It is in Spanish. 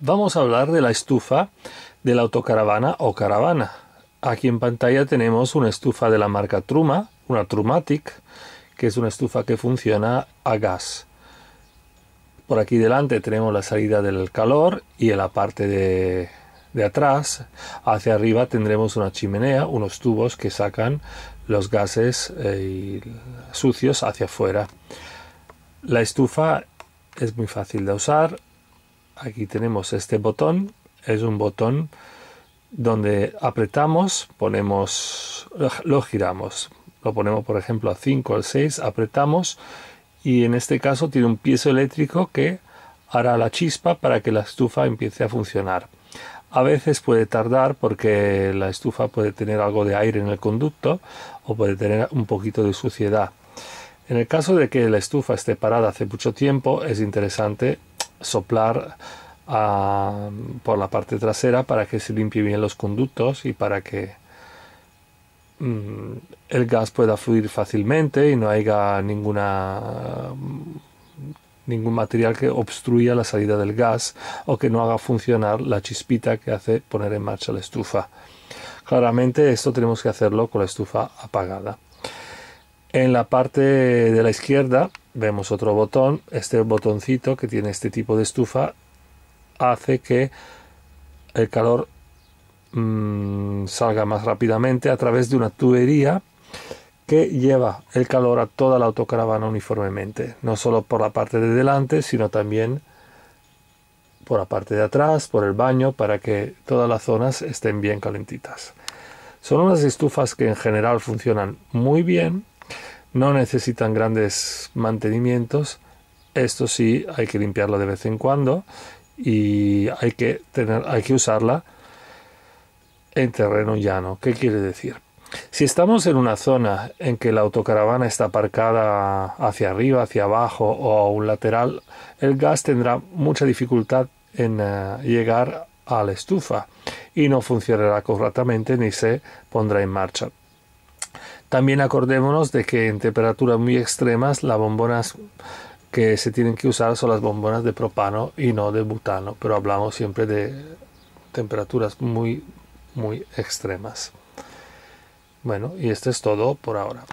Vamos a hablar de la estufa de la autocaravana o caravana. Aquí en pantalla tenemos una estufa de la marca Truma, una Trumatic, que es una estufa que funciona a gas. Por aquí delante tenemos la salida del calor y en la parte de, atrás hacia arriba tendremos una chimenea, unos tubos que sacan los gases eh, sucios hacia afuera. La estufa es muy fácil de usar, Aquí tenemos este botón, es un botón donde apretamos, ponemos, lo giramos, lo ponemos por ejemplo a 5 al 6, apretamos y en este caso tiene un piezo eléctrico que hará la chispa para que la estufa empiece a funcionar. A veces puede tardar porque la estufa puede tener algo de aire en el conducto o puede tener un poquito de suciedad. En el caso de que la estufa esté parada hace mucho tiempo, es interesante soplar ah, por la parte trasera para que se limpie bien los conductos y para que mm, el gas pueda fluir fácilmente y no haya ninguna ningún material que obstruya la salida del gas o que no haga funcionar la chispita que hace poner en marcha la estufa. Claramente esto tenemos que hacerlo con la estufa apagada. En la parte de la izquierda vemos otro botón, este botoncito que tiene este tipo de estufa hace que el calor mm, salga más rápidamente a través de una tubería que lleva el calor a toda la autocaravana uniformemente, no solo por la parte de delante, sino también por la parte de atrás, por el baño, para que todas las zonas estén bien calentitas. Son unas estufas que en general funcionan muy bien no necesitan grandes mantenimientos. Esto sí hay que limpiarlo de vez en cuando y hay que, usarla en terreno llano. ¿Qué quiere decir? Si estamos en una zona en que la autocaravana está aparcada hacia arriba, hacia abajo o a un lateral, el gas tendrá mucha dificultad en eh, llegar a la estufa y no funcionará correctamente ni se pondrá en marcha. También acordémonos de que en temperaturas muy extremas las bombonas que se tienen que usar son las bombonas de propano y no de butano, pero hablamos siempre de temperaturas muy, muy extremas. Bueno, y esto es todo por ahora.